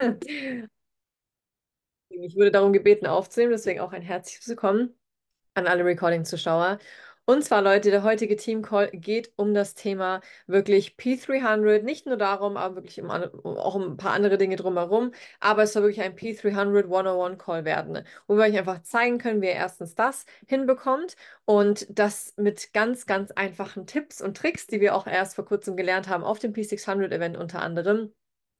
Ich wurde darum gebeten aufzunehmen, deswegen auch ein herzliches Willkommen an alle Recording-Zuschauer. Und zwar, Leute, der heutige Team-Call geht um das Thema wirklich P300. Nicht nur darum, aber wirklich um, auch um ein paar andere Dinge drumherum. Aber es soll wirklich ein P300 101-Call werden, wo wir euch einfach zeigen können, wie ihr erstens das hinbekommt und das mit ganz, ganz einfachen Tipps und Tricks, die wir auch erst vor kurzem gelernt haben auf dem P600-Event unter anderem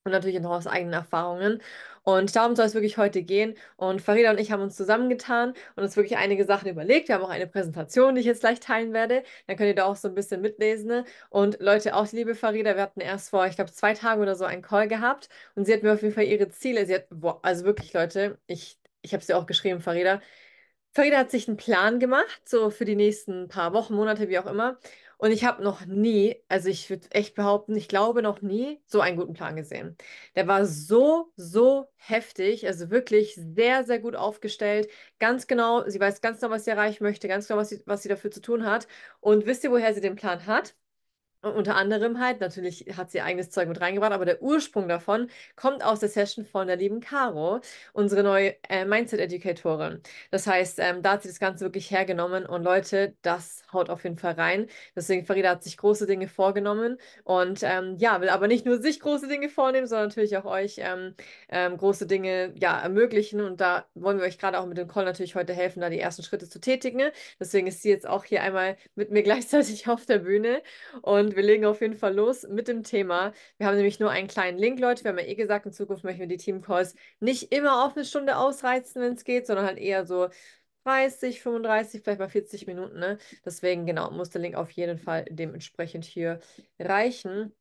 und natürlich auch aus eigenen Erfahrungen. Und darum soll es wirklich heute gehen. Und Farida und ich haben uns zusammengetan und uns wirklich einige Sachen überlegt. Wir haben auch eine Präsentation, die ich jetzt gleich teilen werde. Dann könnt ihr da auch so ein bisschen mitlesen. Ne? Und Leute, auch die liebe Farida, wir hatten erst vor, ich glaube, zwei Tagen oder so einen Call gehabt. Und sie hat mir auf jeden Fall ihre Ziele. Sie hat, boah, also wirklich, Leute, ich, ich habe es ja auch geschrieben, Farida. Farida hat sich einen Plan gemacht, so für die nächsten paar Wochen, Monate, wie auch immer. Und ich habe noch nie, also ich würde echt behaupten, ich glaube noch nie so einen guten Plan gesehen. Der war so, so heftig, also wirklich sehr, sehr gut aufgestellt. Ganz genau, sie weiß ganz genau, was sie erreichen möchte, ganz genau, was sie, was sie dafür zu tun hat. Und wisst ihr, woher sie den Plan hat? unter anderem halt, natürlich hat sie ihr eigenes Zeug mit reingebracht, aber der Ursprung davon kommt aus der Session von der lieben Caro, unsere neue äh, Mindset-Educatorin. Das heißt, ähm, da hat sie das Ganze wirklich hergenommen und Leute, das haut auf jeden Fall rein. Deswegen, Farida hat sich große Dinge vorgenommen und ähm, ja, will aber nicht nur sich große Dinge vornehmen, sondern natürlich auch euch ähm, ähm große Dinge ja, ermöglichen und da wollen wir euch gerade auch mit dem Call natürlich heute helfen, da die ersten Schritte zu tätigen. Ne? Deswegen ist sie jetzt auch hier einmal mit mir gleichzeitig auf der Bühne und und wir legen auf jeden Fall los mit dem Thema. Wir haben nämlich nur einen kleinen Link, Leute. Wir haben ja eh gesagt, in Zukunft möchten wir die Teamcalls nicht immer auf eine Stunde ausreizen, wenn es geht, sondern halt eher so 30, 35, vielleicht mal 40 Minuten. Ne? Deswegen, genau, muss der Link auf jeden Fall dementsprechend hier reichen.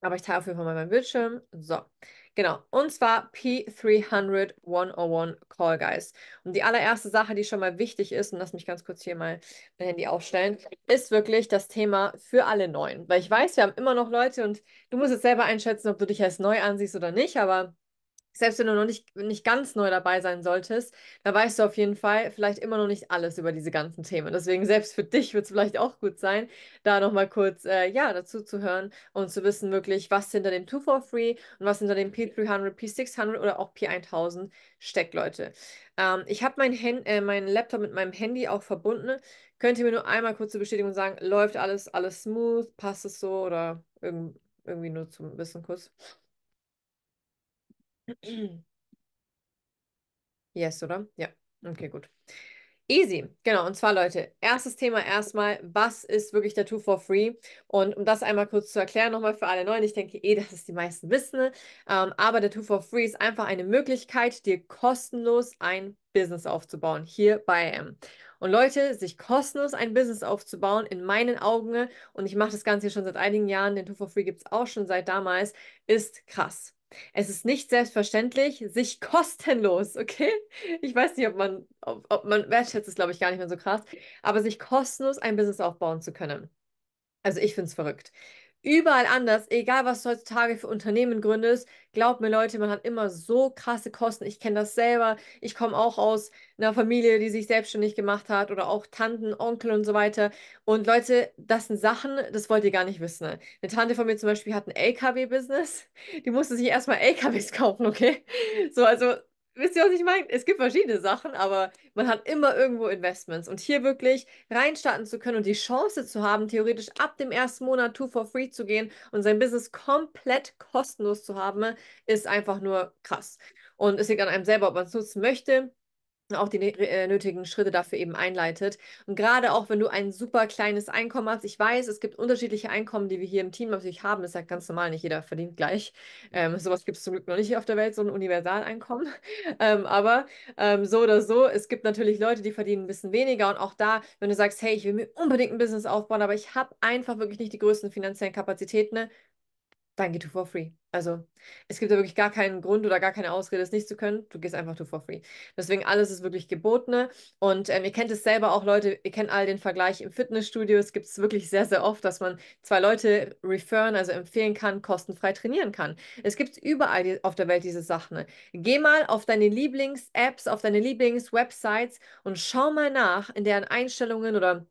Aber ich teile auf jeden Fall mal meinen Bildschirm. So, Genau, und zwar P300 101 Call Guys. Und die allererste Sache, die schon mal wichtig ist, und lass mich ganz kurz hier mal mein Handy aufstellen, ist wirklich das Thema für alle Neuen. Weil ich weiß, wir haben immer noch Leute und du musst jetzt selber einschätzen, ob du dich als neu ansiehst oder nicht, aber selbst wenn du noch nicht, nicht ganz neu dabei sein solltest, da weißt du auf jeden Fall vielleicht immer noch nicht alles über diese ganzen Themen. Deswegen, selbst für dich wird es vielleicht auch gut sein, da nochmal kurz äh, ja, dazu zu hören und zu wissen wirklich, was hinter dem 243 und was hinter dem P300, P600 oder auch P1000 steckt, Leute. Ähm, ich habe meinen äh, mein Laptop mit meinem Handy auch verbunden. Könnt ihr mir nur einmal kurz zur Bestätigung sagen, läuft alles, alles smooth, passt es so oder irg irgendwie nur zum Wissen kurz? Yes, oder? Ja. Okay, gut. Easy, genau. Und zwar, Leute, erstes Thema erstmal, was ist wirklich der Two for Free? Und um das einmal kurz zu erklären, nochmal für alle Neuen, ich denke eh, dass es die meisten wissen, ne? ähm, aber Two for Free ist einfach eine Möglichkeit, dir kostenlos ein Business aufzubauen, hier bei M. Und Leute, sich kostenlos ein Business aufzubauen, in meinen Augen, und ich mache das Ganze hier schon seit einigen Jahren, den Two for Free gibt es auch schon seit damals, ist krass. Es ist nicht selbstverständlich, sich kostenlos, okay? Ich weiß nicht, ob man, ob, ob man wertschätzt es, glaube ich, gar nicht mehr so krass, aber sich kostenlos ein Business aufbauen zu können. Also ich finde es verrückt überall anders, egal was du heutzutage für Unternehmen gründest, glaub mir Leute, man hat immer so krasse Kosten. Ich kenne das selber. Ich komme auch aus einer Familie, die sich selbstständig gemacht hat oder auch Tanten, Onkel und so weiter. Und Leute, das sind Sachen, das wollt ihr gar nicht wissen. Eine Tante von mir zum Beispiel hat ein LKW-Business. Die musste sich erstmal LKWs kaufen, okay? So, also Wisst ihr, was ich meine? Es gibt verschiedene Sachen, aber man hat immer irgendwo Investments. Und hier wirklich reinstarten zu können und die Chance zu haben, theoretisch ab dem ersten Monat to for free zu gehen und sein Business komplett kostenlos zu haben, ist einfach nur krass. Und es liegt an einem selber, ob man es nutzen möchte auch die äh, nötigen Schritte dafür eben einleitet. Und gerade auch, wenn du ein super kleines Einkommen hast, ich weiß, es gibt unterschiedliche Einkommen, die wir hier im Team natürlich haben, das ist ja ganz normal, nicht jeder verdient gleich. Ähm, sowas gibt es zum Glück noch nicht auf der Welt, so ein Universaleinkommen. ähm, aber ähm, so oder so, es gibt natürlich Leute, die verdienen ein bisschen weniger und auch da, wenn du sagst, hey, ich will mir unbedingt ein Business aufbauen, aber ich habe einfach wirklich nicht die größten finanziellen Kapazitäten, ne? dann geh to for free. Also es gibt da wirklich gar keinen Grund oder gar keine Ausrede, es nicht zu können. Du gehst einfach to for free. Deswegen alles ist wirklich gebotene. Ne? Und ähm, ihr kennt es selber auch, Leute, ihr kennt all den Vergleich im Fitnessstudio. Es gibt es wirklich sehr, sehr oft, dass man zwei Leute referen, also empfehlen kann, kostenfrei trainieren kann. Es gibt überall die, auf der Welt diese Sachen. Ne? Geh mal auf deine Lieblings-Apps, auf deine Lieblings-Websites und schau mal nach in deren Einstellungen oder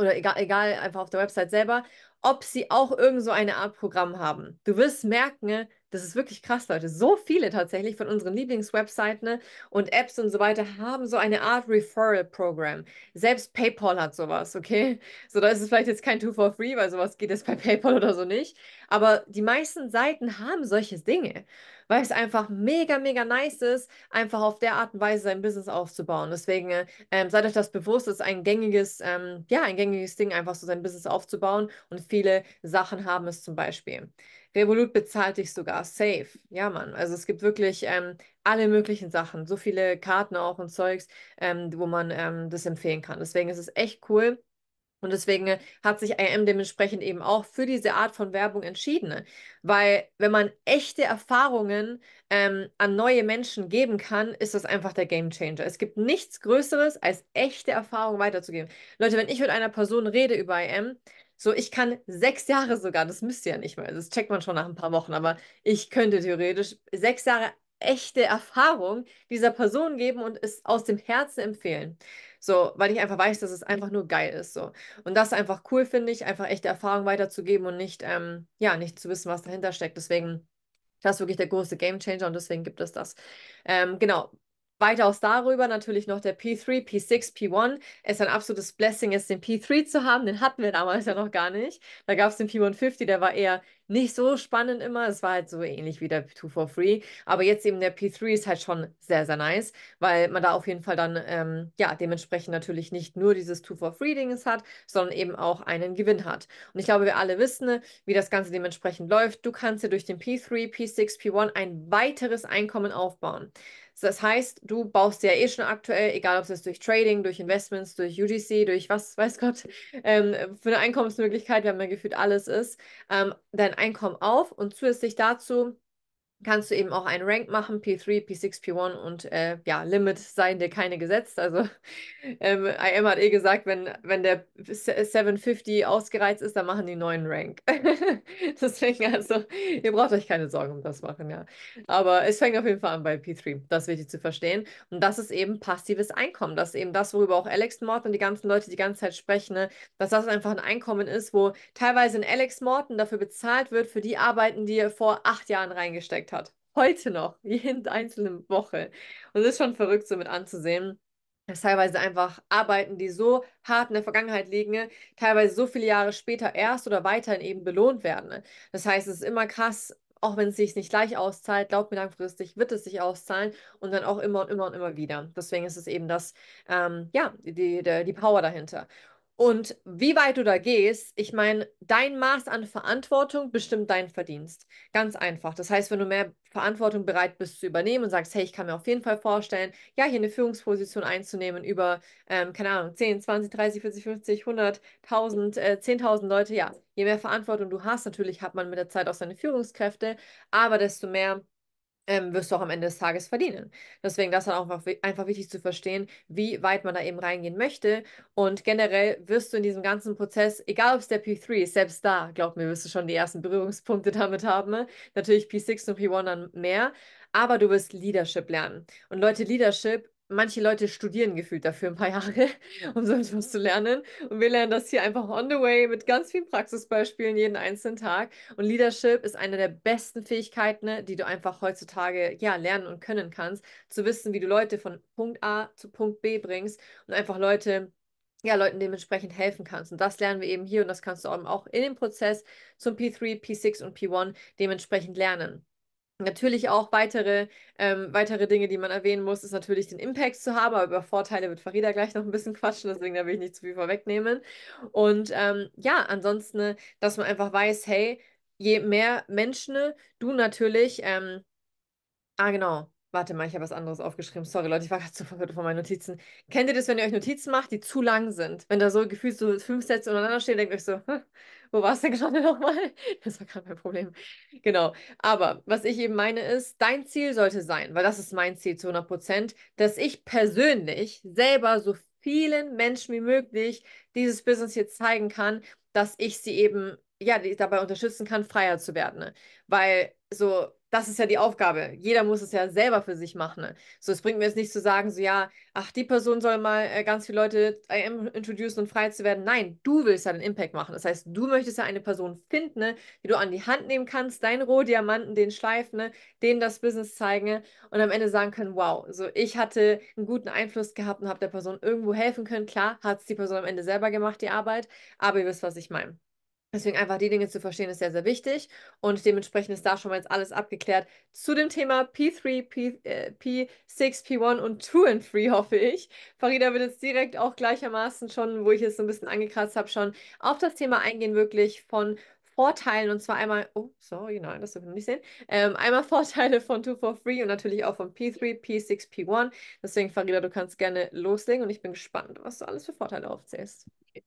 oder egal, egal, einfach auf der Website selber, ob sie auch irgend so eine Art Programm haben. Du wirst merken, ne, das ist wirklich krass, Leute. So viele tatsächlich von unseren Lieblingswebseiten ne, und Apps und so weiter haben so eine Art Referral-Programm. Selbst PayPal hat sowas, okay? So, da ist es vielleicht jetzt kein Two for Free, weil sowas geht jetzt bei PayPal oder so nicht. Aber die meisten Seiten haben solche Dinge weil es einfach mega, mega nice ist, einfach auf der Art und Weise sein Business aufzubauen. Deswegen ähm, seid euch das bewusst, es ist ein gängiges, ähm, ja, ein gängiges Ding, einfach so sein Business aufzubauen und viele Sachen haben es zum Beispiel. Revolut bezahlt dich sogar safe. Ja, Mann. Also es gibt wirklich ähm, alle möglichen Sachen, so viele Karten auch und Zeugs, ähm, wo man ähm, das empfehlen kann. Deswegen ist es echt cool, und deswegen äh, hat sich AM dementsprechend eben auch für diese Art von Werbung entschieden. Weil wenn man echte Erfahrungen ähm, an neue Menschen geben kann, ist das einfach der Game Changer. Es gibt nichts Größeres, als echte Erfahrungen weiterzugeben. Leute, wenn ich mit einer Person rede über AM, so ich kann sechs Jahre sogar, das müsst ihr ja nicht mehr, das checkt man schon nach ein paar Wochen, aber ich könnte theoretisch sechs Jahre echte Erfahrung dieser Person geben und es aus dem Herzen empfehlen. So, weil ich einfach weiß, dass es einfach nur geil ist. So. Und das ist einfach cool, finde ich, einfach echte Erfahrung weiterzugeben und nicht, ähm, ja, nicht zu wissen, was dahinter steckt. Deswegen, das ist wirklich der große Gamechanger und deswegen gibt es das. Ähm, genau, Weitaus darüber natürlich noch der P3, P6, P1. Es ist ein absolutes Blessing, jetzt den P3 zu haben. Den hatten wir damals ja noch gar nicht. Da gab es den P150, der war eher nicht so spannend immer. Es war halt so ähnlich wie der 243. Aber jetzt eben der P3 ist halt schon sehr, sehr nice, weil man da auf jeden Fall dann, ähm, ja, dementsprechend natürlich nicht nur dieses 243-Dinges hat, sondern eben auch einen Gewinn hat. Und ich glaube, wir alle wissen, ne, wie das Ganze dementsprechend läuft. Du kannst dir durch den P3, P6, P1 ein weiteres Einkommen aufbauen. Das heißt, du baust ja eh schon aktuell, egal ob es jetzt durch Trading, durch Investments, durch UGC, durch was, weiß Gott, ähm, für eine Einkommensmöglichkeit, wenn man gefühlt alles ist, ähm, dein Einkommen auf und zusätzlich dazu kannst du eben auch einen Rank machen, P3, P6, P1 und äh, ja, Limit seien dir keine gesetzt. Also ähm, IM hat eh gesagt, wenn, wenn der 750 äh, ausgereizt ist, dann machen die neuen Rank. Deswegen, also, ihr braucht euch keine Sorgen um das machen, ja. Aber es fängt auf jeden Fall an bei P3, das wichtig zu verstehen. Und das ist eben passives Einkommen. Das ist eben das, worüber auch Alex Morton und die ganzen Leute die ganze Zeit sprechen, ne? dass das einfach ein Einkommen ist, wo teilweise in Alex Morton dafür bezahlt wird, für die Arbeiten, die ihr vor acht Jahren reingesteckt Impact hat. Heute noch, jede einzelne Woche. Und es ist schon verrückt, so mit anzusehen, dass teilweise einfach Arbeiten, die so hart in der Vergangenheit liegen, teilweise so viele Jahre später erst oder weiterhin eben belohnt werden. Das heißt, es ist immer krass, auch wenn es sich nicht gleich auszahlt, glaubt mir langfristig, wird es sich auszahlen und dann auch immer und immer und immer wieder. Deswegen ist es eben das, ähm, ja, die, die, die Power dahinter. Und wie weit du da gehst, ich meine, dein Maß an Verantwortung bestimmt dein Verdienst. Ganz einfach. Das heißt, wenn du mehr Verantwortung bereit bist zu übernehmen und sagst, hey, ich kann mir auf jeden Fall vorstellen, ja, hier eine Führungsposition einzunehmen über, ähm, keine Ahnung, 10, 20, 30, 40, 50, 100, 1000, äh, 10.000 Leute, ja, je mehr Verantwortung du hast, natürlich hat man mit der Zeit auch seine Führungskräfte, aber desto mehr ähm, wirst du auch am Ende des Tages verdienen. Deswegen das dann auch einfach, einfach wichtig zu verstehen, wie weit man da eben reingehen möchte. Und generell wirst du in diesem ganzen Prozess, egal ob es der P3 ist, selbst da, glaub mir, wirst du schon die ersten Berührungspunkte damit haben. Ne? Natürlich P6 und P1 dann mehr, aber du wirst Leadership lernen. Und Leute, Leadership manche Leute studieren gefühlt dafür ein paar Jahre, um so etwas zu lernen. Und wir lernen das hier einfach on the way mit ganz vielen Praxisbeispielen jeden einzelnen Tag. Und Leadership ist eine der besten Fähigkeiten, ne, die du einfach heutzutage ja lernen und können kannst, zu wissen, wie du Leute von Punkt A zu Punkt B bringst und einfach Leute ja, Leuten dementsprechend helfen kannst. Und das lernen wir eben hier und das kannst du auch in dem Prozess zum P3, P6 und P1 dementsprechend lernen. Natürlich auch weitere, ähm, weitere Dinge, die man erwähnen muss, ist natürlich den Impact zu haben, aber über Vorteile wird Farida gleich noch ein bisschen quatschen, deswegen da will ich nicht zu viel vorwegnehmen. Und ähm, ja, ansonsten, ne, dass man einfach weiß, hey, je mehr Menschen ne, du natürlich, ähm, ah genau, Warte mal, ich habe was anderes aufgeschrieben. Sorry, Leute, ich war gerade zu verwirrt von meinen Notizen. Kennt ihr das, wenn ihr euch Notizen macht, die zu lang sind? Wenn da so gefühlt so fünf Sätze untereinander stehen, denkt euch so, Wo warst du gerade nochmal? Das war gerade mein Problem. Mhm. Genau. Aber was ich eben meine ist, dein Ziel sollte sein, weil das ist mein Ziel zu 100 Prozent, dass ich persönlich selber so vielen Menschen wie möglich dieses Business hier zeigen kann, dass ich sie eben ja dabei unterstützen kann, freier zu werden. Ne? Weil so das ist ja die Aufgabe. Jeder muss es ja selber für sich machen. Ne? So, es bringt mir jetzt nicht zu sagen, so ja, ach, die Person soll mal äh, ganz viele Leute äh, IM introduce und frei zu werden. Nein, du willst ja den Impact machen. Das heißt, du möchtest ja eine Person finden, ne, die du an die Hand nehmen kannst, deinen Rohdiamanten, den schleifen, ne, denen das Business zeigen ne, und am Ende sagen können, wow, so ich hatte einen guten Einfluss gehabt und habe der Person irgendwo helfen können. Klar, hat es die Person am Ende selber gemacht, die Arbeit, aber ihr wisst, was ich meine. Deswegen einfach die Dinge zu verstehen, ist sehr, sehr wichtig. Und dementsprechend ist da schon mal jetzt alles abgeklärt zu dem Thema P3, P, äh, P6, P1 und 2 and 3, hoffe ich. Farida wird jetzt direkt auch gleichermaßen schon, wo ich es so ein bisschen angekratzt habe, schon auf das Thema eingehen, wirklich von Vorteilen und zwar einmal, oh, sorry, nein, das dürfen wir nicht sehen. Ähm, einmal Vorteile von 2 for Free und natürlich auch von P3, P6, P1. Deswegen, Farida, du kannst gerne loslegen und ich bin gespannt, was du alles für Vorteile aufzählst. Okay.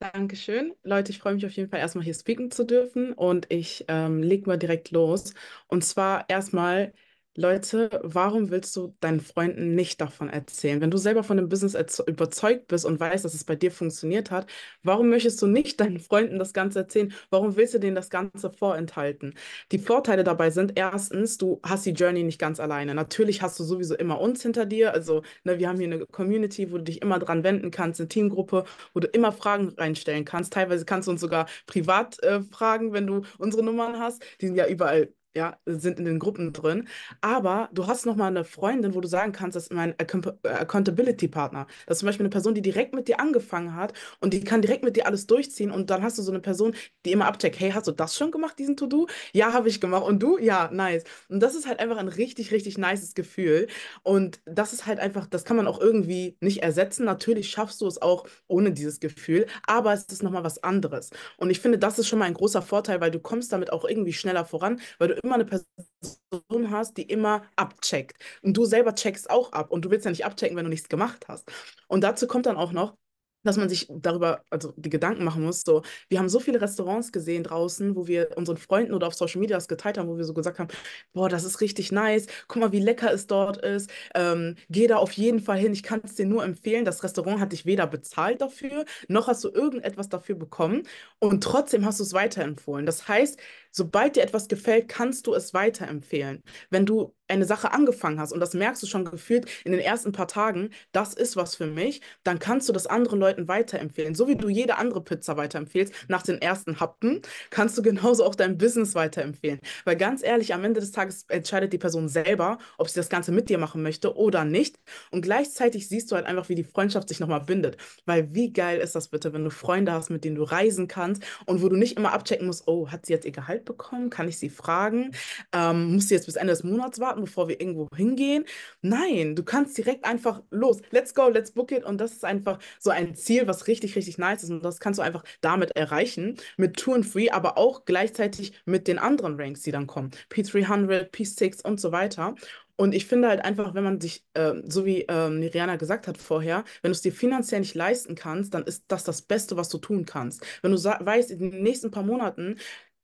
Dankeschön. Leute, ich freue mich auf jeden Fall erstmal hier speaken zu dürfen und ich ähm, leg mal direkt los. Und zwar erstmal Leute, warum willst du deinen Freunden nicht davon erzählen? Wenn du selber von dem Business überzeugt bist und weißt, dass es bei dir funktioniert hat, warum möchtest du nicht deinen Freunden das Ganze erzählen? Warum willst du denen das Ganze vorenthalten? Die Vorteile dabei sind erstens, du hast die Journey nicht ganz alleine. Natürlich hast du sowieso immer uns hinter dir. Also ne, wir haben hier eine Community, wo du dich immer dran wenden kannst, eine Teamgruppe, wo du immer Fragen reinstellen kannst. Teilweise kannst du uns sogar privat äh, fragen, wenn du unsere Nummern hast. Die sind ja überall ja, sind in den Gruppen drin. Aber du hast nochmal eine Freundin, wo du sagen kannst, das ist mein äh, Accountability-Partner. Das ist zum Beispiel eine Person, die direkt mit dir angefangen hat und die kann direkt mit dir alles durchziehen. Und dann hast du so eine Person, die immer abcheckt, hey, hast du das schon gemacht, diesen To-Do? Ja, habe ich gemacht. Und du? Ja, nice. Und das ist halt einfach ein richtig, richtig nices Gefühl. Und das ist halt einfach, das kann man auch irgendwie nicht ersetzen. Natürlich schaffst du es auch ohne dieses Gefühl, aber es ist nochmal was anderes. Und ich finde, das ist schon mal ein großer Vorteil, weil du kommst damit auch irgendwie schneller voran, weil du immer immer eine Person hast, die immer abcheckt. Und du selber checkst auch ab. Und du willst ja nicht abchecken, wenn du nichts gemacht hast. Und dazu kommt dann auch noch, dass man sich darüber, also die Gedanken machen muss, so, wir haben so viele Restaurants gesehen draußen, wo wir unseren Freunden oder auf Social Media das geteilt haben, wo wir so gesagt haben, boah, das ist richtig nice, guck mal, wie lecker es dort ist, ähm, geh da auf jeden Fall hin, ich kann es dir nur empfehlen, das Restaurant hat dich weder bezahlt dafür, noch hast du irgendetwas dafür bekommen und trotzdem hast du es weiterempfohlen. Das heißt, Sobald dir etwas gefällt, kannst du es weiterempfehlen. Wenn du eine Sache angefangen hast und das merkst du schon gefühlt in den ersten paar Tagen, das ist was für mich, dann kannst du das anderen Leuten weiterempfehlen. So wie du jede andere Pizza weiterempfehlst nach den ersten Happen, kannst du genauso auch dein Business weiterempfehlen. Weil ganz ehrlich, am Ende des Tages entscheidet die Person selber, ob sie das Ganze mit dir machen möchte oder nicht. Und gleichzeitig siehst du halt einfach, wie die Freundschaft sich nochmal bindet. Weil wie geil ist das bitte, wenn du Freunde hast, mit denen du reisen kannst und wo du nicht immer abchecken musst, oh, hat sie jetzt ihr Gehalt bekommen? Kann ich sie fragen? Ähm, musst du jetzt bis Ende des Monats warten, bevor wir irgendwo hingehen? Nein, du kannst direkt einfach los. Let's go, let's book it. Und das ist einfach so ein Ziel, was richtig, richtig nice ist. Und das kannst du einfach damit erreichen, mit Two and Free, aber auch gleichzeitig mit den anderen Ranks, die dann kommen. P300, P6 und so weiter. Und ich finde halt einfach, wenn man sich, äh, so wie äh, Miriana gesagt hat vorher, wenn du es dir finanziell nicht leisten kannst, dann ist das das Beste, was du tun kannst. Wenn du weißt, in den nächsten paar Monaten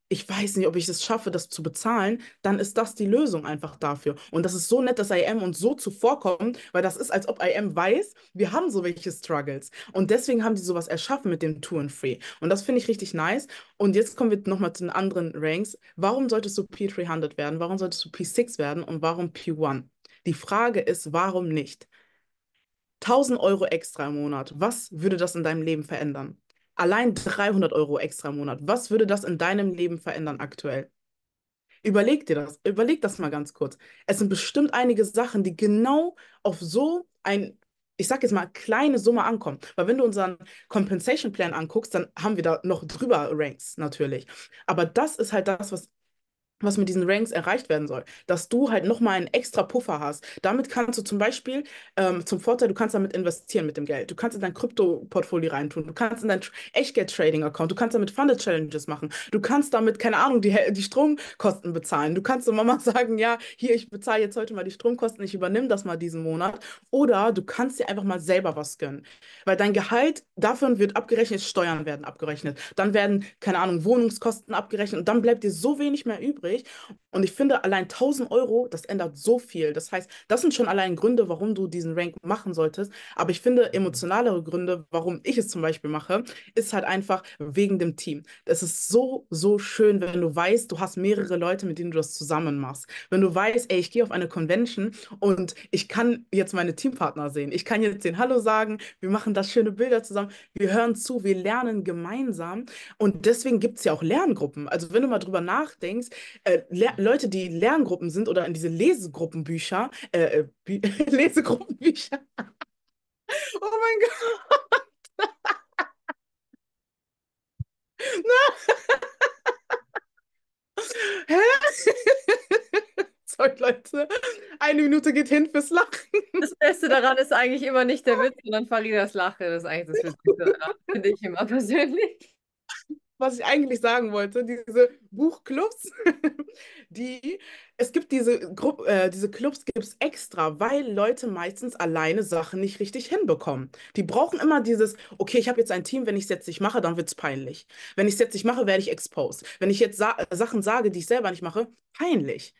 ich weiß nicht, ob ich es schaffe, das zu bezahlen, dann ist das die Lösung einfach dafür. Und das ist so nett, dass IM uns so zuvorkommt, weil das ist, als ob IM weiß, wir haben so welche Struggles. Und deswegen haben die sowas erschaffen mit dem Two and Free. Und das finde ich richtig nice. Und jetzt kommen wir nochmal zu den anderen Ranks. Warum solltest du P300 werden? Warum solltest du P6 werden? Und warum P1? Die Frage ist, warum nicht? 1000 Euro extra im Monat. Was würde das in deinem Leben verändern? Allein 300 Euro extra im Monat. Was würde das in deinem Leben verändern aktuell? Überleg dir das, überleg das mal ganz kurz. Es sind bestimmt einige Sachen, die genau auf so ein, ich sag jetzt mal, kleine Summe ankommen. Weil wenn du unseren Compensation Plan anguckst, dann haben wir da noch drüber Ranks natürlich. Aber das ist halt das, was was mit diesen Ranks erreicht werden soll, dass du halt nochmal einen extra Puffer hast. Damit kannst du zum Beispiel ähm, zum Vorteil, du kannst damit investieren mit dem Geld. Du kannst in dein Krypto-Portfolio reintun, du kannst in dein Echtgeld-Trading-Account, du kannst damit Funded-Challenges machen, du kannst damit, keine Ahnung, die, die Stromkosten bezahlen. Du kannst der Mama sagen, ja, hier, ich bezahle jetzt heute mal die Stromkosten, ich übernehme das mal diesen Monat. Oder du kannst dir einfach mal selber was gönnen. Weil dein Gehalt, davon wird abgerechnet, Steuern werden abgerechnet, dann werden, keine Ahnung, Wohnungskosten abgerechnet und dann bleibt dir so wenig mehr übrig übrig. Und ich finde, allein 1000 Euro, das ändert so viel. Das heißt, das sind schon allein Gründe, warum du diesen Rank machen solltest. Aber ich finde, emotionalere Gründe, warum ich es zum Beispiel mache, ist halt einfach wegen dem Team. Es ist so, so schön, wenn du weißt, du hast mehrere Leute, mit denen du das zusammen machst. Wenn du weißt, ey, ich gehe auf eine Convention und ich kann jetzt meine Teampartner sehen. Ich kann jetzt den Hallo sagen, wir machen das schöne Bilder zusammen, wir hören zu, wir lernen gemeinsam. Und deswegen gibt es ja auch Lerngruppen. Also wenn du mal drüber nachdenkst, äh, Leute, die Lerngruppen sind oder in diese Lesegruppenbücher, äh, äh Bü Lesegruppenbücher. oh mein Gott. Hä? Sorry, Leute. Eine Minute geht hin fürs Lachen. Das Beste daran ist eigentlich immer nicht der Witz, sondern Faridas Lache. Das ist eigentlich das Witzigste daran, finde ich immer persönlich was ich eigentlich sagen wollte, diese Buchclubs, die, es gibt diese, Grupp, äh, diese Clubs gibt es extra, weil Leute meistens alleine Sachen nicht richtig hinbekommen. Die brauchen immer dieses, okay, ich habe jetzt ein Team, wenn ich es jetzt nicht mache, dann wird es peinlich. Wenn ich es jetzt nicht mache, werde ich exposed. Wenn ich jetzt sa Sachen sage, die ich selber nicht mache, peinlich.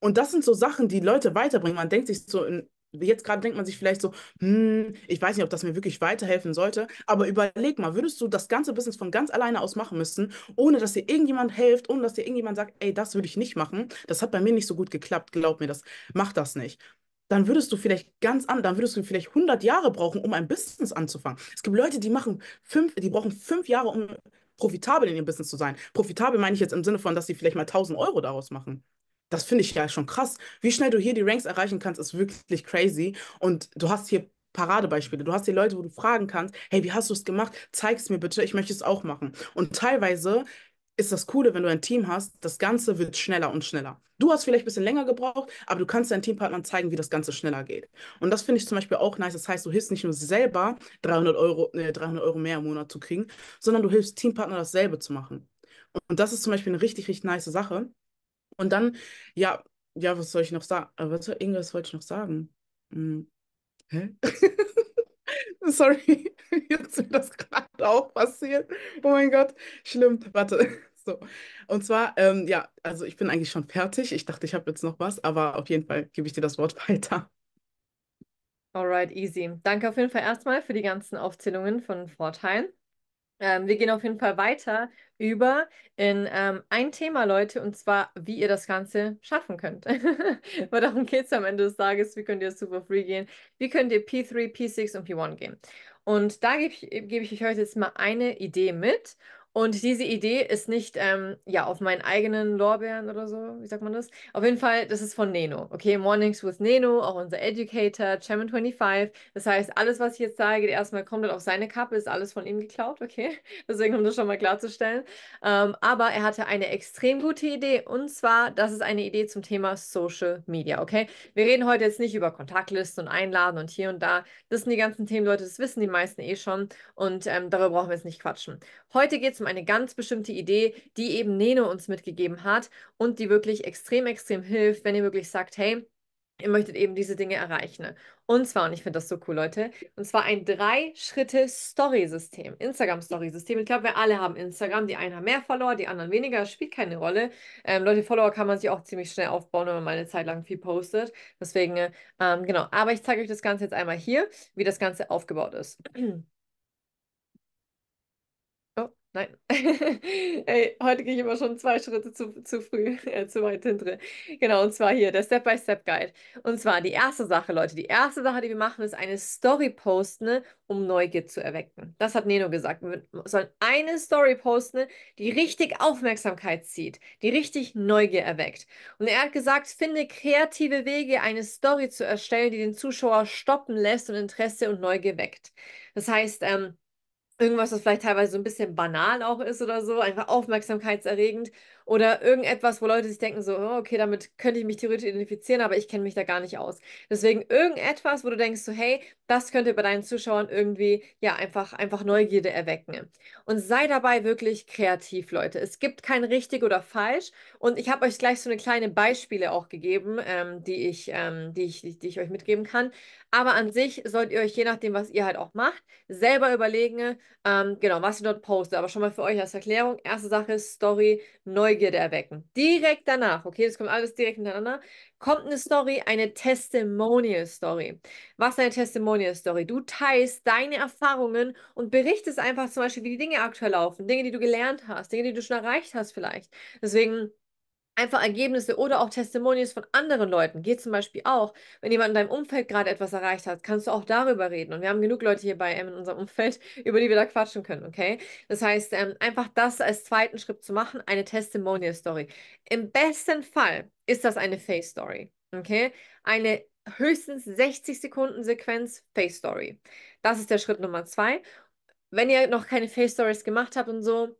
Und das sind so Sachen, die Leute weiterbringen. Man denkt sich so in, jetzt gerade denkt man sich vielleicht so, hm, ich weiß nicht, ob das mir wirklich weiterhelfen sollte, aber überleg mal, würdest du das ganze Business von ganz alleine aus machen müssen, ohne dass dir irgendjemand hilft, ohne dass dir irgendjemand sagt, ey, das würde ich nicht machen, das hat bei mir nicht so gut geklappt, glaub mir das, mach das nicht. Dann würdest du vielleicht ganz an, dann würdest du vielleicht 100 Jahre brauchen, um ein Business anzufangen. Es gibt Leute, die machen fünf, die brauchen fünf Jahre, um profitabel in ihrem Business zu sein. Profitabel meine ich jetzt im Sinne von, dass sie vielleicht mal 1000 Euro daraus machen das finde ich ja schon krass. Wie schnell du hier die Ranks erreichen kannst, ist wirklich crazy. Und du hast hier Paradebeispiele. Du hast hier Leute, wo du fragen kannst, hey, wie hast du es gemacht? Zeig es mir bitte, ich möchte es auch machen. Und teilweise ist das Coole, wenn du ein Team hast, das Ganze wird schneller und schneller. Du hast vielleicht ein bisschen länger gebraucht, aber du kannst deinen Teampartnern zeigen, wie das Ganze schneller geht. Und das finde ich zum Beispiel auch nice. Das heißt, du hilfst nicht nur selber, 300 Euro, äh, 300 Euro mehr im Monat zu kriegen, sondern du hilfst Teampartner, dasselbe zu machen. Und das ist zum Beispiel eine richtig, richtig nice Sache. Und dann, ja, ja, was soll ich noch sagen? Äh, was, irgendwas wollte ich noch sagen. Hm. Hä? Sorry, jetzt wird das gerade auch passiert. Oh mein Gott, schlimm. Warte. So. Und zwar, ähm, ja, also ich bin eigentlich schon fertig. Ich dachte, ich habe jetzt noch was, aber auf jeden Fall gebe ich dir das Wort weiter. Alright, easy. Danke auf jeden Fall erstmal für die ganzen Aufzählungen von Vorteilen. Ähm, wir gehen auf jeden Fall weiter über in ähm, ein Thema, Leute, und zwar, wie ihr das Ganze schaffen könnt. Weil darum geht es am Ende des Tages. Wie könnt ihr Super Free gehen? Wie könnt ihr P3, P6 und P1 gehen? Und da gebe ich, geb ich euch jetzt mal eine Idee mit. Und diese Idee ist nicht ähm, ja, auf meinen eigenen Lorbeeren oder so, wie sagt man das? Auf jeden Fall, das ist von Neno. Okay, Mornings with Neno, auch unser Educator, Chairman 25. Das heißt, alles, was ich jetzt sage, erstmal kommt auf seine Kappe, ist alles von ihm geklaut, okay? Deswegen, um das schon mal klarzustellen. Ähm, aber er hatte eine extrem gute Idee und zwar, das ist eine Idee zum Thema Social Media, okay? Wir reden heute jetzt nicht über Kontaktlisten und Einladen und hier und da. Das sind die ganzen Themen, Leute, das wissen die meisten eh schon und ähm, darüber brauchen wir jetzt nicht quatschen. Heute geht es um eine ganz bestimmte Idee, die eben Nene uns mitgegeben hat und die wirklich extrem, extrem hilft, wenn ihr wirklich sagt, hey, ihr möchtet eben diese Dinge erreichen. Und zwar, und ich finde das so cool, Leute, und zwar ein Drei-Schritte-Story-System, Instagram-Story-System. Ich glaube, wir alle haben Instagram. Die einen haben mehr Follower, die anderen weniger, spielt keine Rolle. Ähm, Leute, Follower kann man sich auch ziemlich schnell aufbauen, wenn man mal eine Zeit lang viel postet. Deswegen, ähm, genau. Aber ich zeige euch das Ganze jetzt einmal hier, wie das Ganze aufgebaut ist. Nein. Ey, heute gehe ich immer schon zwei Schritte zu, zu früh, äh, zu weit hintere. Genau, und zwar hier der Step-by-Step-Guide. Und zwar die erste Sache, Leute. Die erste Sache, die wir machen, ist eine Story posten, um Neugier zu erwecken. Das hat Neno gesagt. Wir sollen eine Story posten, die richtig Aufmerksamkeit zieht, die richtig Neugier erweckt. Und er hat gesagt, finde kreative Wege, eine Story zu erstellen, die den Zuschauer stoppen lässt und Interesse und Neugier weckt. Das heißt, ähm, irgendwas, was vielleicht teilweise so ein bisschen banal auch ist oder so, einfach aufmerksamkeitserregend oder irgendetwas, wo Leute sich denken, so, oh, okay, damit könnte ich mich theoretisch identifizieren, aber ich kenne mich da gar nicht aus. Deswegen irgendetwas, wo du denkst, so, hey, das könnte bei deinen Zuschauern irgendwie ja einfach, einfach Neugierde erwecken. Und sei dabei wirklich kreativ, Leute. Es gibt kein richtig oder falsch. Und ich habe euch gleich so eine kleine Beispiele auch gegeben, ähm, die, ich, ähm, die, ich, die ich euch mitgeben kann. Aber an sich sollt ihr euch, je nachdem, was ihr halt auch macht, selber überlegen, ähm, genau, was ihr dort postet. Aber schon mal für euch als Erklärung: erste Sache ist Story, Neugierde. Neugierde erwecken. Direkt danach, okay, das kommt alles direkt hintereinander, kommt eine Story, eine Testimonial Story. Was ist eine Testimonial Story? Du teilst deine Erfahrungen und berichtest einfach zum Beispiel, wie die Dinge aktuell laufen, Dinge, die du gelernt hast, Dinge, die du schon erreicht hast vielleicht. Deswegen einfach Ergebnisse oder auch Testimonials von anderen Leuten. Geht zum Beispiel auch, wenn jemand in deinem Umfeld gerade etwas erreicht hat, kannst du auch darüber reden. Und wir haben genug Leute hier bei M ähm, in unserem Umfeld, über die wir da quatschen können, okay? Das heißt, ähm, einfach das als zweiten Schritt zu machen, eine Testimonial-Story. Im besten Fall ist das eine Face-Story, okay? Eine höchstens 60 Sekunden Sequenz Face-Story. Das ist der Schritt Nummer zwei. Wenn ihr noch keine Face-Stories gemacht habt und so,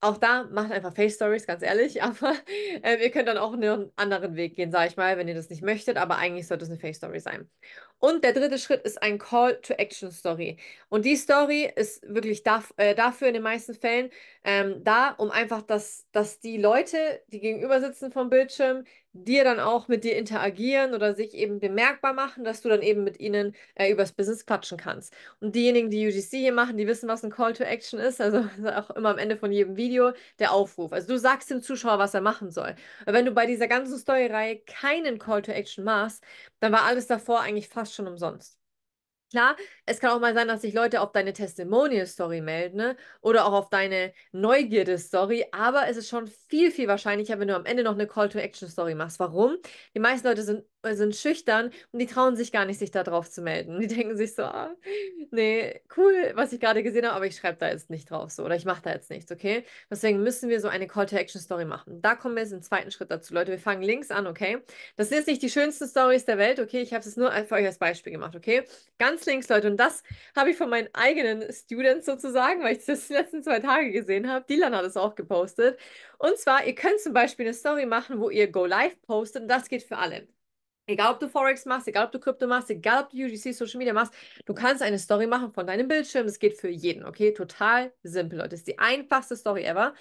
auch da macht einfach Face Stories, ganz ehrlich, aber äh, ihr könnt dann auch einen anderen Weg gehen, sage ich mal, wenn ihr das nicht möchtet, aber eigentlich sollte es eine Face Story sein. Und der dritte Schritt ist ein Call to Action Story. Und die Story ist wirklich da, äh, dafür in den meisten Fällen ähm, da, um einfach, dass, dass die Leute, die gegenüber sitzen vom Bildschirm, dir dann auch mit dir interagieren oder sich eben bemerkbar machen, dass du dann eben mit ihnen äh, übers Business quatschen kannst. Und diejenigen, die UGC hier machen, die wissen, was ein Call to Action ist. Also auch immer am Ende von jedem Video der Aufruf. Also du sagst dem Zuschauer, was er machen soll. Und wenn du bei dieser ganzen Story-Reihe keinen Call to Action machst, dann war alles davor eigentlich fast fast schon umsonst. Klar, es kann auch mal sein, dass sich Leute auf deine Testimonial-Story melden ne? oder auch auf deine Neugierde-Story, aber es ist schon viel, viel wahrscheinlicher, wenn du am Ende noch eine Call-to-Action-Story machst. Warum? Die meisten Leute sind sind schüchtern und die trauen sich gar nicht, sich darauf zu melden. Die denken sich so, ah, nee, cool, was ich gerade gesehen habe, aber ich schreibe da jetzt nicht drauf so oder ich mache da jetzt nichts, okay? Deswegen müssen wir so eine Call-to-Action-Story machen. Da kommen wir jetzt im zweiten Schritt dazu. Leute, wir fangen links an, okay? Das sind jetzt nicht die schönsten Stories der Welt, okay? Ich habe es nur für euch als Beispiel gemacht, okay? Ganz links, Leute, und das habe ich von meinen eigenen Students sozusagen, weil ich das die letzten zwei Tage gesehen habe. Dylan hat es auch gepostet. Und zwar, ihr könnt zum Beispiel eine Story machen, wo ihr Go Live postet und das geht für alle. Egal, ob du Forex machst, egal, ob du Krypto machst, egal, ob du UGC, Social Media machst, du kannst eine Story machen von deinem Bildschirm. Das geht für jeden, okay? Total simpel, Leute. Das ist die einfachste Story ever.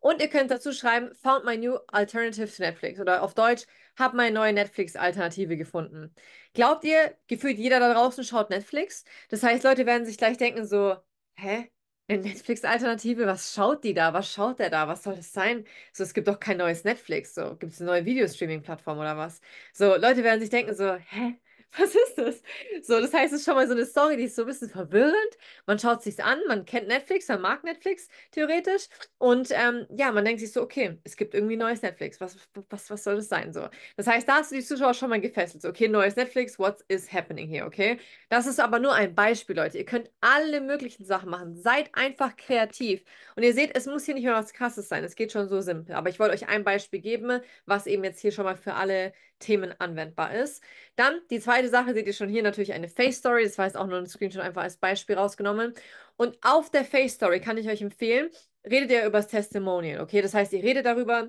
Und ihr könnt dazu schreiben, found my new alternative to Netflix oder auf Deutsch, hab meine neue Netflix-Alternative gefunden. Glaubt ihr, gefühlt jeder da draußen schaut Netflix? Das heißt, Leute werden sich gleich denken so, hä, eine äh, Netflix-Alternative, was schaut die da? Was schaut der da? Was soll das sein? So, es gibt doch kein neues Netflix. So, gibt es eine neue Videostreaming-Plattform oder was? So, Leute werden sich denken so, hä? was ist das? So, das heißt, es ist schon mal so eine Story, die ist so ein bisschen verwirrend. Man schaut sich's an, man kennt Netflix, man mag Netflix theoretisch und ähm, ja, man denkt sich so, okay, es gibt irgendwie neues Netflix. Was, was, was soll das sein so? Das heißt, da hast du die Zuschauer schon mal gefesselt. So, okay, neues Netflix, what is happening here? Okay, das ist aber nur ein Beispiel, Leute. Ihr könnt alle möglichen Sachen machen. Seid einfach kreativ und ihr seht, es muss hier nicht mehr was Krasses sein. Es geht schon so simpel. Aber ich wollte euch ein Beispiel geben, was eben jetzt hier schon mal für alle Themen anwendbar ist. Dann die zweite Sache, seht ihr schon hier natürlich eine Face Story. Das war jetzt auch nur ein Screenshot einfach als Beispiel rausgenommen. Und auf der Face Story kann ich euch empfehlen, redet ihr über das Testimonial. Okay, das heißt, ihr redet darüber,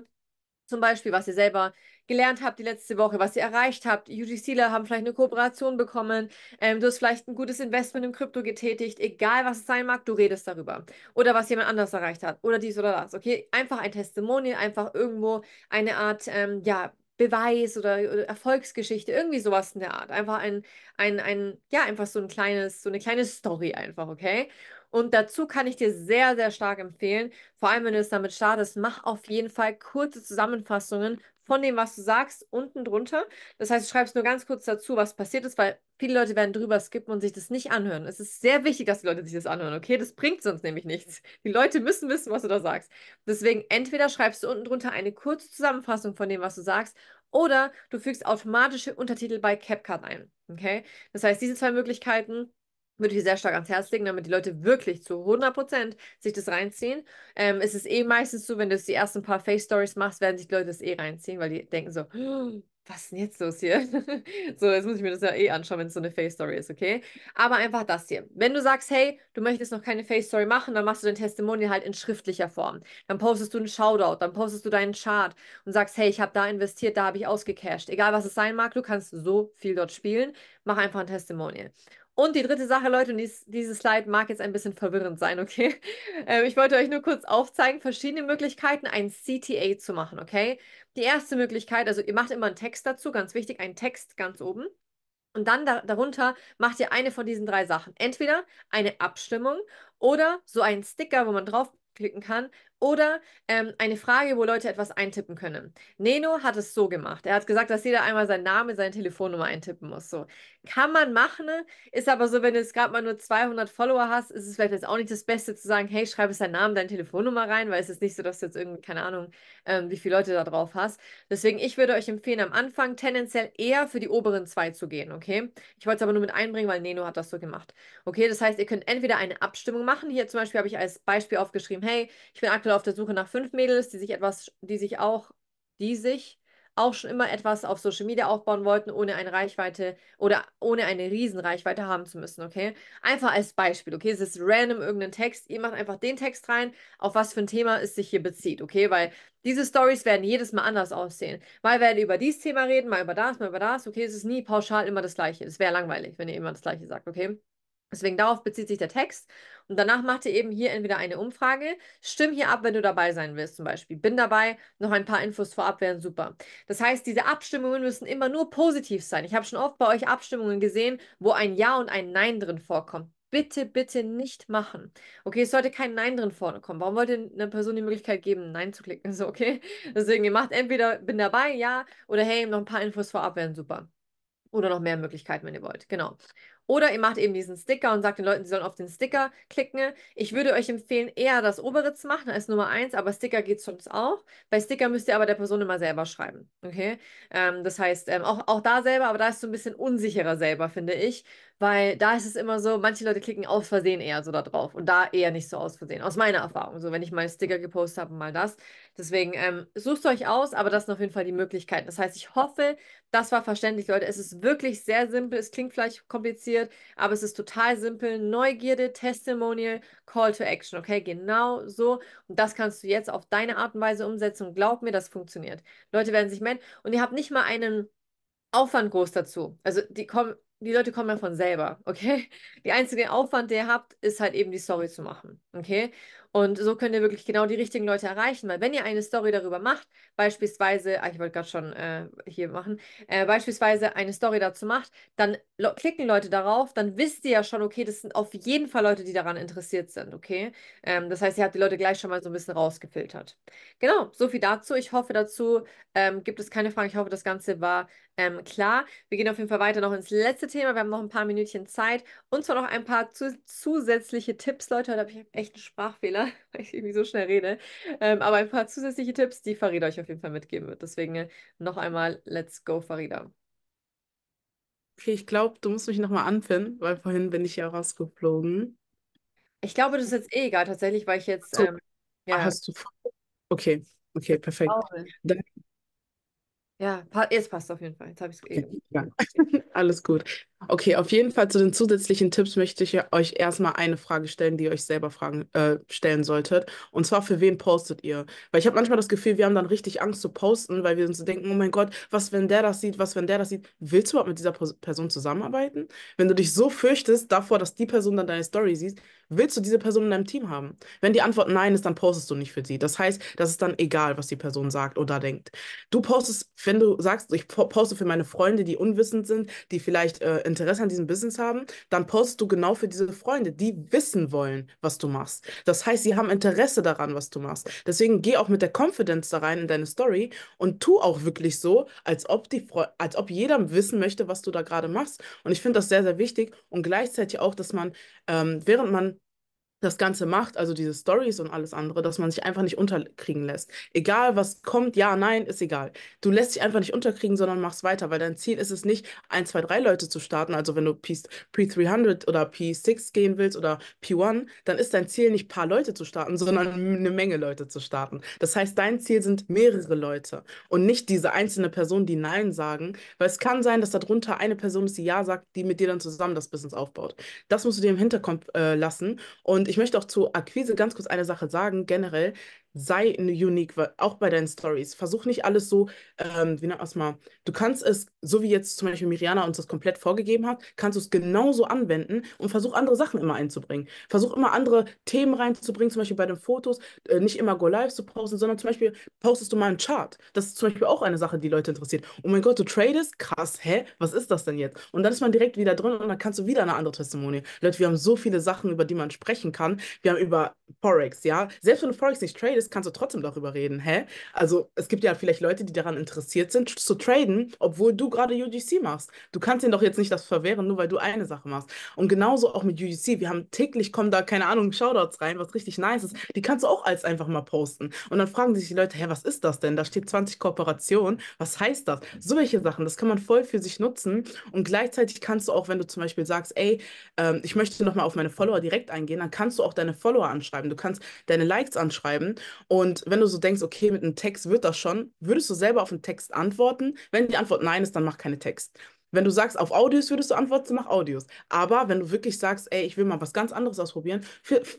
zum Beispiel, was ihr selber gelernt habt die letzte Woche, was ihr erreicht habt. UGCler haben vielleicht eine Kooperation bekommen. Ähm, du hast vielleicht ein gutes Investment im Krypto getätigt. Egal, was es sein mag, du redest darüber. Oder was jemand anders erreicht hat. Oder dies oder das. Okay, einfach ein Testimonial, einfach irgendwo eine Art, ähm, ja, Beweis oder, oder, Erfolgsgeschichte, irgendwie sowas in der Art. Einfach ein, ein, ein, ja, einfach so ein kleines, so eine kleine Story einfach, okay? Und dazu kann ich dir sehr, sehr stark empfehlen, vor allem wenn du es damit startest, mach auf jeden Fall kurze Zusammenfassungen von dem, was du sagst, unten drunter. Das heißt, du schreibst nur ganz kurz dazu, was passiert ist, weil viele Leute werden drüber skippen und sich das nicht anhören. Es ist sehr wichtig, dass die Leute sich das anhören, okay? Das bringt sonst nämlich nichts. Die Leute müssen wissen, was du da sagst. Deswegen entweder schreibst du unten drunter eine kurze Zusammenfassung von dem, was du sagst, oder du fügst automatische Untertitel bei CapCut ein, okay? Das heißt, diese zwei Möglichkeiten würde ich dir sehr stark ans Herz legen, damit die Leute wirklich zu 100% sich das reinziehen. Ähm, es ist eh meistens so, wenn du die ersten paar Face-Stories machst, werden sich die Leute das eh reinziehen, weil die denken so, hm, was ist denn jetzt los hier? so, jetzt muss ich mir das ja eh anschauen, wenn es so eine Face-Story ist, okay? Aber einfach das hier. Wenn du sagst, hey, du möchtest noch keine Face-Story machen, dann machst du dein Testimonial halt in schriftlicher Form. Dann postest du einen Shoutout, dann postest du deinen Chart und sagst, hey, ich habe da investiert, da habe ich ausgecashed. Egal, was es sein mag, du kannst so viel dort spielen, mach einfach ein Testimonial. Und die dritte Sache, Leute, und dies, dieses Slide mag jetzt ein bisschen verwirrend sein, okay? Äh, ich wollte euch nur kurz aufzeigen, verschiedene Möglichkeiten, ein CTA zu machen, okay? Die erste Möglichkeit, also ihr macht immer einen Text dazu, ganz wichtig, einen Text ganz oben. Und dann da, darunter macht ihr eine von diesen drei Sachen. Entweder eine Abstimmung oder so einen Sticker, wo man draufklicken kann oder ähm, eine Frage, wo Leute etwas eintippen können. Neno hat es so gemacht. Er hat gesagt, dass jeder einmal seinen Namen, seine Telefonnummer eintippen muss. So kann man machen, ne? ist aber so, wenn du jetzt gerade mal nur 200 Follower hast, ist es vielleicht jetzt auch nicht das Beste zu sagen, hey, schreib es deinen Namen, deine Telefonnummer rein, weil es ist nicht so, dass du jetzt irgendwie keine Ahnung, ähm, wie viele Leute da drauf hast. Deswegen, ich würde euch empfehlen, am Anfang tendenziell eher für die oberen zwei zu gehen, okay? Ich wollte es aber nur mit einbringen, weil Neno hat das so gemacht. Okay, das heißt, ihr könnt entweder eine Abstimmung machen. Hier zum Beispiel habe ich als Beispiel aufgeschrieben, hey, ich bin aktuell auf der Suche nach fünf Mädels, die sich etwas, die sich auch, die sich auch schon immer etwas auf Social Media aufbauen wollten, ohne eine Reichweite oder ohne eine Riesenreichweite haben zu müssen, okay? Einfach als Beispiel, okay? Es ist random irgendein Text. Ihr macht einfach den Text rein, auf was für ein Thema es sich hier bezieht, okay? Weil diese Stories werden jedes Mal anders aussehen. Mal werden über dieses Thema reden, mal über das, mal über das, okay? Es ist nie pauschal immer das Gleiche. Es wäre langweilig, wenn ihr immer das Gleiche sagt, okay? Deswegen darauf bezieht sich der Text. Und danach macht ihr eben hier entweder eine Umfrage. Stimm hier ab, wenn du dabei sein willst, zum Beispiel. Bin dabei, noch ein paar Infos vorab wären super. Das heißt, diese Abstimmungen müssen immer nur positiv sein. Ich habe schon oft bei euch Abstimmungen gesehen, wo ein Ja und ein Nein drin vorkommt. Bitte, bitte nicht machen. Okay, es sollte kein Nein drin vorne kommen. Warum wollt ihr einer Person die Möglichkeit geben, Nein zu klicken? So, okay. Deswegen, ihr macht entweder bin dabei, ja, oder hey, noch ein paar Infos vorab wären super oder noch mehr Möglichkeiten, wenn ihr wollt. Genau. Oder ihr macht eben diesen Sticker und sagt den Leuten, sie sollen auf den Sticker klicken. Ich würde euch empfehlen, eher das obere zu machen als Nummer eins, aber Sticker geht sonst auch. Bei Sticker müsst ihr aber der Person immer selber schreiben. Okay? Ähm, das heißt, ähm, auch, auch da selber, aber da ist so ein bisschen unsicherer selber, finde ich. Weil da ist es immer so, manche Leute klicken aus Versehen eher so da drauf und da eher nicht so aus Versehen. Aus meiner Erfahrung, so wenn ich mal Sticker gepostet habe, mal das. Deswegen ähm, sucht euch aus, aber das sind auf jeden Fall die Möglichkeiten. Das heißt, ich hoffe, das war verständlich, Leute. Es ist wirklich sehr simpel. Es klingt vielleicht kompliziert, aber es ist total simpel. Neugierde, Testimonial, Call to Action, okay? Genau so. Und das kannst du jetzt auf deine Art und Weise umsetzen. Und glaub mir, das funktioniert. Leute werden sich melden und ihr habt nicht mal einen Aufwand groß dazu. Also die kommen die Leute kommen ja von selber, okay? Die einzige Aufwand, der ihr habt, ist halt eben die Story zu machen, okay? Und so könnt ihr wirklich genau die richtigen Leute erreichen, weil wenn ihr eine Story darüber macht, beispielsweise, ah, ich wollte gerade schon äh, hier machen, äh, beispielsweise eine Story dazu macht, dann klicken Leute darauf, dann wisst ihr ja schon, okay, das sind auf jeden Fall Leute, die daran interessiert sind, okay? Ähm, das heißt, ihr habt die Leute gleich schon mal so ein bisschen rausgefiltert. Genau, so viel dazu. Ich hoffe dazu, ähm, gibt es keine Fragen. Ich hoffe, das Ganze war ähm, klar. Wir gehen auf jeden Fall weiter noch ins letzte Thema. Wir haben noch ein paar Minütchen Zeit. Und zwar noch ein paar zu, zusätzliche Tipps, Leute. Da habe ich echt einen Sprachfehler, weil ich irgendwie so schnell rede. Ähm, aber ein paar zusätzliche Tipps, die Farida euch auf jeden Fall mitgeben wird. Deswegen äh, noch einmal, let's go, Farida. Okay, ich glaube, du musst mich nochmal anfinden, weil vorhin bin ich ja rausgeflogen. Ich glaube, das ist jetzt eh egal, tatsächlich, weil ich jetzt. So. Ähm, ja. Hast du. Okay, okay, perfekt. Dann ja, jetzt passt es auf jeden Fall. Jetzt habe ich es eh. Ja. Alles gut. Okay, auf jeden Fall zu den zusätzlichen Tipps möchte ich euch erstmal eine Frage stellen, die ihr euch selber fragen, äh, stellen solltet. Und zwar, für wen postet ihr? Weil ich habe manchmal das Gefühl, wir haben dann richtig Angst zu posten, weil wir uns so denken, oh mein Gott, was, wenn der das sieht, was, wenn der das sieht. Willst du überhaupt mit dieser Person zusammenarbeiten? Wenn du dich so fürchtest davor, dass die Person dann deine Story sieht, willst du diese Person in deinem Team haben? Wenn die Antwort nein ist, dann postest du nicht für sie. Das heißt, das ist dann egal, was die Person sagt oder denkt. Du postest, wenn du sagst, ich poste für meine Freunde, die unwissend sind, die vielleicht äh, in Interesse an diesem Business haben, dann postest du genau für diese Freunde, die wissen wollen, was du machst. Das heißt, sie haben Interesse daran, was du machst. Deswegen geh auch mit der Confidence da rein in deine Story und tu auch wirklich so, als ob, die als ob jeder wissen möchte, was du da gerade machst. Und ich finde das sehr, sehr wichtig und gleichzeitig auch, dass man, ähm, während man das Ganze macht, also diese Stories und alles andere, dass man sich einfach nicht unterkriegen lässt. Egal was kommt, ja, nein, ist egal. Du lässt dich einfach nicht unterkriegen, sondern machst weiter, weil dein Ziel ist es nicht, ein, zwei, drei Leute zu starten. Also wenn du P300 oder P6 gehen willst oder P1, dann ist dein Ziel nicht paar Leute zu starten, sondern eine Menge Leute zu starten. Das heißt, dein Ziel sind mehrere Leute und nicht diese einzelne Person, die Nein sagen, weil es kann sein, dass darunter eine Person ist, die Ja sagt, die mit dir dann zusammen das Business aufbaut. Das musst du dir im Hinterkopf äh, lassen und und ich möchte auch zu Akquise ganz kurz eine Sache sagen, generell sei unique, auch bei deinen Stories. Versuch nicht alles so, ähm, wie nennt man es mal, du kannst es, so wie jetzt zum Beispiel Miriana uns das komplett vorgegeben hat, kannst du es genauso anwenden und versuch andere Sachen immer einzubringen. Versuch immer andere Themen reinzubringen, zum Beispiel bei den Fotos, äh, nicht immer Go Live zu posten, sondern zum Beispiel postest du mal einen Chart. Das ist zum Beispiel auch eine Sache, die Leute interessiert. Oh mein Gott, du tradest? Krass, hä? Was ist das denn jetzt? Und dann ist man direkt wieder drin und dann kannst du wieder eine andere Testimonie. Leute, wir haben so viele Sachen, über die man sprechen kann. Wir haben über Forex, ja? Selbst wenn du Forex nicht tradest, bist, kannst du trotzdem darüber reden. Hä? Also es gibt ja vielleicht Leute, die daran interessiert sind, zu traden, obwohl du gerade UGC machst. Du kannst ihnen doch jetzt nicht das verwehren, nur weil du eine Sache machst. Und genauso auch mit UGC. Wir haben täglich, kommen da, keine Ahnung, Shoutouts rein, was richtig nice ist. Die kannst du auch als einfach mal posten. Und dann fragen sich die Leute, hä, was ist das denn? Da steht 20 Kooperationen. Was heißt das? So welche Sachen, das kann man voll für sich nutzen. Und gleichzeitig kannst du auch, wenn du zum Beispiel sagst, ey, ähm, ich möchte nochmal auf meine Follower direkt eingehen, dann kannst du auch deine Follower anschreiben. Du kannst deine Likes anschreiben und wenn du so denkst, okay, mit einem Text wird das schon, würdest du selber auf einen Text antworten? Wenn die Antwort nein ist, dann mach keine Text. Wenn du sagst, auf Audios würdest du antworten, mach Audios. Aber wenn du wirklich sagst, ey, ich will mal was ganz anderes ausprobieren,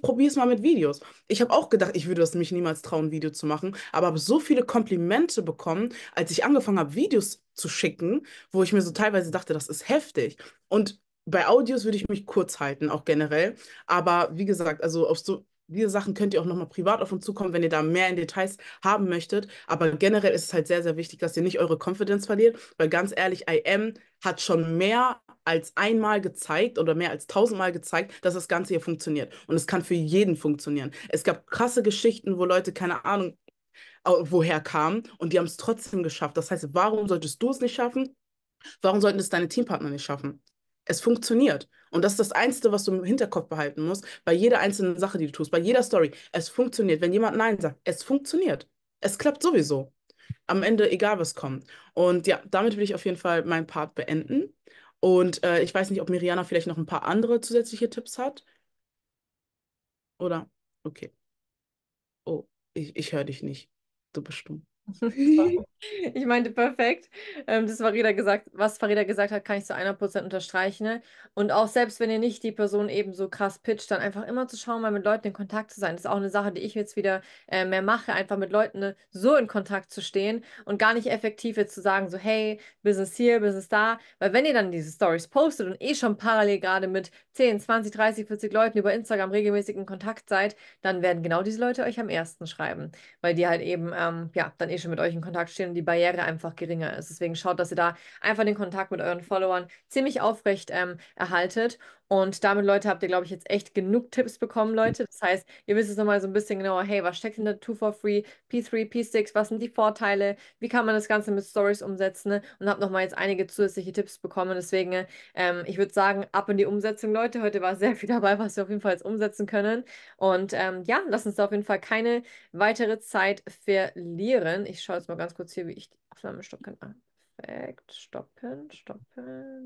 probier es mal mit Videos. Ich habe auch gedacht, ich würde das mich niemals trauen, ein Video zu machen, aber habe so viele Komplimente bekommen, als ich angefangen habe, Videos zu schicken, wo ich mir so teilweise dachte, das ist heftig. Und bei Audios würde ich mich kurz halten, auch generell. Aber wie gesagt, also auf so, diese Sachen könnt ihr auch nochmal privat auf uns zukommen, wenn ihr da mehr in Details haben möchtet. Aber generell ist es halt sehr, sehr wichtig, dass ihr nicht eure Confidence verliert, weil ganz ehrlich, IM hat schon mehr als einmal gezeigt oder mehr als tausendmal gezeigt, dass das Ganze hier funktioniert. Und es kann für jeden funktionieren. Es gab krasse Geschichten, wo Leute, keine Ahnung, woher kamen und die haben es trotzdem geschafft. Das heißt, warum solltest du es nicht schaffen? Warum sollten es deine Teampartner nicht schaffen? es funktioniert. Und das ist das Einzige, was du im Hinterkopf behalten musst, bei jeder einzelnen Sache, die du tust, bei jeder Story. Es funktioniert. Wenn jemand Nein sagt, es funktioniert. Es klappt sowieso. Am Ende, egal was kommt. Und ja, damit will ich auf jeden Fall meinen Part beenden. Und äh, ich weiß nicht, ob Miriana vielleicht noch ein paar andere zusätzliche Tipps hat. Oder? Okay. Oh, ich, ich höre dich nicht. Du bist stumm. ich meinte perfekt. Ähm, das Farida gesagt, was Farida gesagt hat, kann ich zu 100% unterstreichen. Ne? Und auch selbst wenn ihr nicht die Person eben so krass pitcht, dann einfach immer zu schauen, mal mit Leuten in Kontakt zu sein. Das ist auch eine Sache, die ich jetzt wieder äh, mehr mache, einfach mit Leuten ne, so in Kontakt zu stehen und gar nicht effektiv jetzt zu sagen, so hey, Business hier, Business da. Weil wenn ihr dann diese Stories postet und eh schon parallel gerade mit 10, 20, 30, 40 Leuten über Instagram regelmäßig in Kontakt seid, dann werden genau diese Leute euch am ersten schreiben, weil die halt eben, ähm, ja, dann eben eh schon mit euch in Kontakt stehen und die Barriere einfach geringer ist. Deswegen schaut, dass ihr da einfach den Kontakt mit euren Followern ziemlich aufrecht ähm, erhaltet und damit, Leute, habt ihr, glaube ich, jetzt echt genug Tipps bekommen, Leute. Das heißt, ihr wisst jetzt nochmal so ein bisschen genauer, hey, was steckt in der 2 for Free, P3, P6, was sind die Vorteile, wie kann man das Ganze mit Stories umsetzen ne? und habt nochmal jetzt einige zusätzliche Tipps bekommen. Deswegen, äh, ähm, ich würde sagen, ab in die Umsetzung, Leute. Heute war sehr viel dabei, was wir auf jeden Fall jetzt umsetzen können. Und ähm, ja, lasst uns da auf jeden Fall keine weitere Zeit verlieren. Ich schaue jetzt mal ganz kurz hier, wie ich die Aufnahme stoppen kann. Ah, perfekt, stoppen, stoppen.